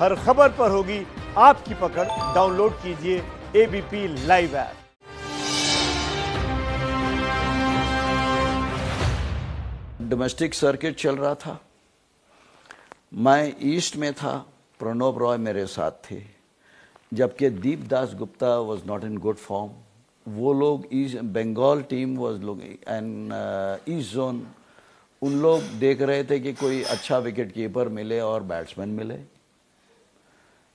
हर खबर पर होगी आपकी पकड़ डाउनलोड कीजिए ABP live app domestic circuit चल रहा था मैं ईस्ट में था प्रणब रॉय मेरे साथ थे जबकि Deepdas Gupta was not in good form वो लोग ईस्ट बंगाल टीम वाज लोग एंड ईस्ट जोन उन लोग देख रहे थे कि कोई अच्छा विकेट कीपर मिले और बैट्समैन मिले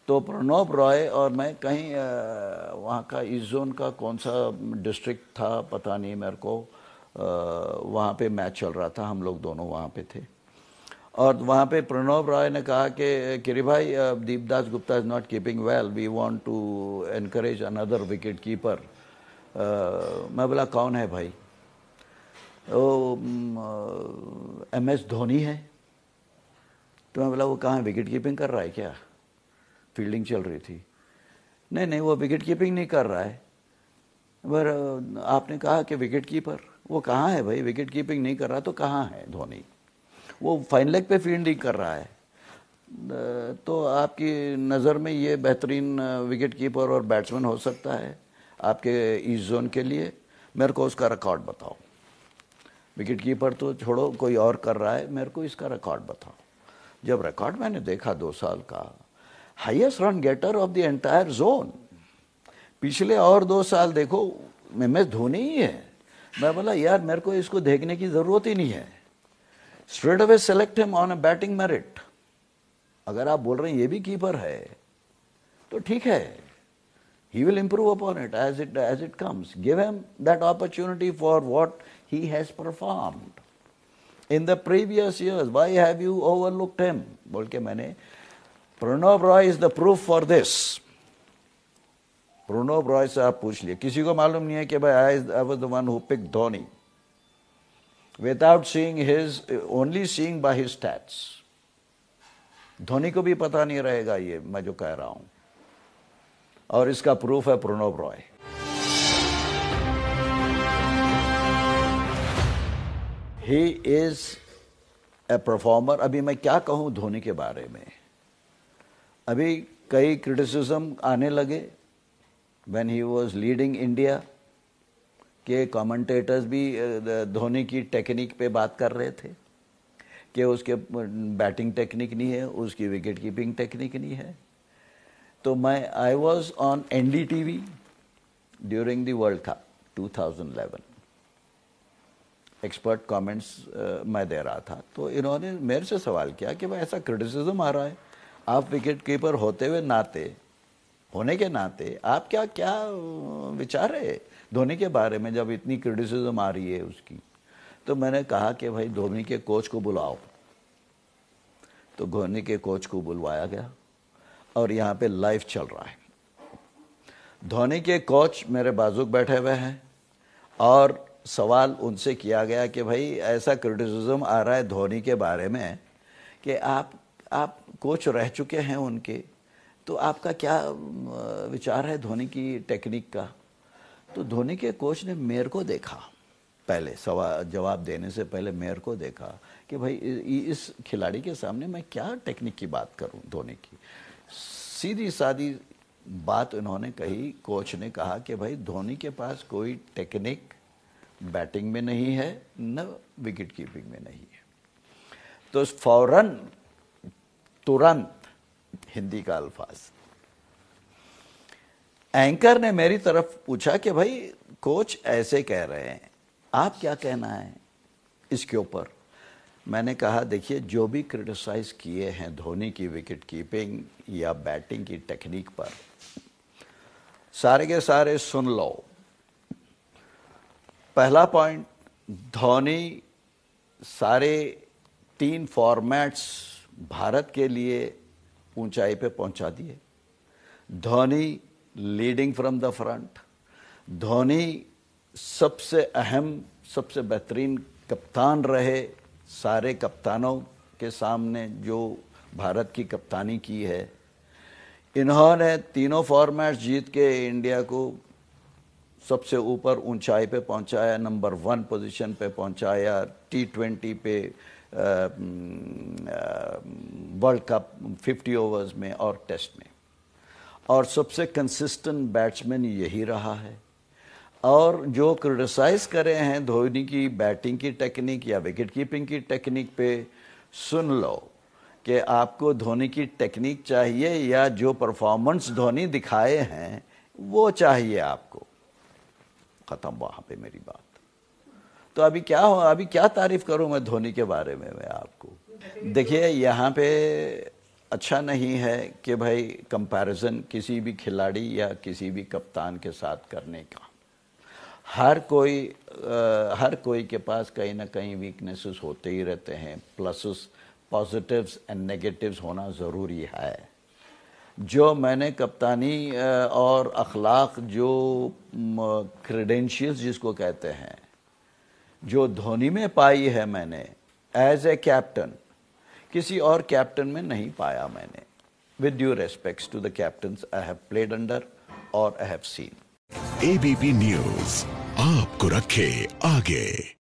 तो प्रणव रॉय और मैं कहीं वहाँ का इस जोन का कौन सा डिस्ट्रिक्ट था पता नहीं मेरे को वहाँ पे मैच चल रहा था हम लोग दोनों वहाँ पे थे और वहाँ पे प्रणव रॉय ने कहा कि किरी भाई Deepdas Gupta is not keeping well we want to encourage another wicket keeper मैं बोला कौन है भाई वो एम एस धोनी है तो मैं बोला वो कहाँ विकेट कीपिंग कर रहा है क्या फील्डिंग चल रही थी नहीं नहीं वो विकेट कीपिंग नहीं कर रहा है पर आपने कहा कि विकेट कीपर वो कहाँ है भाई विकेट कीपिंग नहीं कर रहा तो कहाँ है धोनी वो फाइनल लेग पे फील्डिंग कर रहा है तो आपकी नज़र में ये बेहतरीन विकेट कीपर और बैट्समैन हो सकता है आपके ईस्ट जोन के लिए मेरे को उसका रिकॉर्ड बताओ विकेट कीपर तो छोड़ो कोई और कर रहा है मेरे को इसका रिकॉर्ड बताओ जब रिकॉर्ड मैंने देखा दो साल का highest run getter of the entire zone पिछले और दो साल देखो एम एस धोनी ही है मैं बोला यार मेरे को इसको देखने की जरूरत ही नहीं है straight away select him on a batting merit अगर आप बोल रहे हैं ये भी कीपर है तो ठीक है he will improve upon it as it as it comes give him that opportunity for what he has performed in the previous years why have you overlooked him बोल के मैंने Pranav Roy is the proof for this Pranav Roy से आप पूछ लिए किसी को मालूम नहीं है कि भाई I I was the one who pick Dhoni without seeing his only seeing by his stats Dhoni को भी पता नहीं रहेगा ये मैं जो कह रहा हूं और इसका प्रूफ है Pranav Roy he is a performer अभी मैं क्या कहूं धोनी के बारे में अभी कई क्रिटिसिज्म आने लगे when he was leading India के कमेंटेटर्स भी धोनी की टेक्निक पे बात कर रहे थे कि उसके बैटिंग टेक्निक नहीं है उसकी विकेट कीपिंग टेक्निक नहीं है तो मैं I was on N D T V during the world cup 2011 expert comments मैं दे रहा था तो इन्होंने मेरे से सवाल किया कि भाई ऐसा क्रिटिसिज्म आ रहा है आप विकेट कीपर होते हुए नाते होने के नाते आप क्या क्या विचार है धोनी के बारे में जब इतनी क्रिटिसिज्म आ रही है उसकी तो मैंने कहा कि भाई धोनी के कोच को बुलाओ तो धोनी के कोच को बुलवाया गया और यहाँ पे लाइव चल रहा है धोनी के कोच मेरे बाजुक बैठे हुए हैं और सवाल उनसे किया गया कि भाई ऐसा क्रिटिसिज्म आ रहा है धोनी के बारे में कि आप आप कोच रह चुके हैं उनके तो आपका क्या विचार है धोनी की टेक्निक का तो धोनी के कोच ने मेयर को देखा पहले सवाल जवाब देने से पहले मेयर को देखा कि भाई इस खिलाड़ी के सामने मैं क्या टेक्निक की बात करूं धोनी की सीधी सादी बात उन्होंने कही कोच ने कहा कि भाई धोनी के पास कोई टेक्निक बैटिंग में नहीं है न विकेट कीपिंग में नहीं है तो फौरन तुरंत हिंदी का अल्फाज एंकर ने मेरी तरफ पूछा कि भाई कोच ऐसे कह रहे हैं आप क्या कहना है इसके ऊपर मैंने कहा देखिए जो भी क्रिटिसाइज़ किए हैं धोनी की विकेट कीपिंग या बैटिंग की टेक्निक पर सारे के सारे सुन लो पहला पॉइंट धोनी सारे तीन फॉर्मेट्स भारत के लिए ऊंचाई पे पहुंचा दिए Dhoni leading from the front Dhoni सबसे अहम सबसे बेहतरीन कप्तान रहे सारे कप्तानों के सामने जो भारत की कप्तानी की है इन्होंने तीनों फॉर्मेट जीत के इंडिया को सबसे ऊपर ऊंचाई पे पहुंचाया नंबर वन पोजीशन पे पहुंचाया टी ट्वेंटी पे वर्ल्ड कप 50 ओवर्स में और टेस्ट में और सबसे कंसिस्टेंट बैट्समैन यही रहा है और जो क्रिटिसाइज करे हैं धोनी की बैटिंग की टेक्निक या विकेट कीपिंग की टेक्निक पे सुन लो कि आपको धोनी की टेक्निक चाहिए या जो परफॉर्मेंस धोनी दिखाए हैं वो चाहिए आपको ख़त्म वहाँ पे मेरी बात तो अभी क्या हो अभी क्या तारीफ करूं मैं धोनी के बारे में मैं आपको देखिए यहाँ पे अच्छा नहीं है कि भाई कंपैरिजन किसी भी खिलाड़ी या किसी भी कप्तान के साथ करने का हर कोई आ, हर कोई के पास कहीं ना कहीं वीकनेसेस होते ही रहते हैं प्लसेस पॉजिटिव्स एंड नेगेटिव्स होना ज़रूरी है जो मैंने कप्तानी और अखलाक जो क्रेडेंशियल्स जिसको कहते हैं जो धोनी में पाई है मैंने एज ए कैप्टन किसी और कैप्टन में नहीं पाया मैंने with you respect to the captain I have played under और I have seen ABP news आपको रखे आगे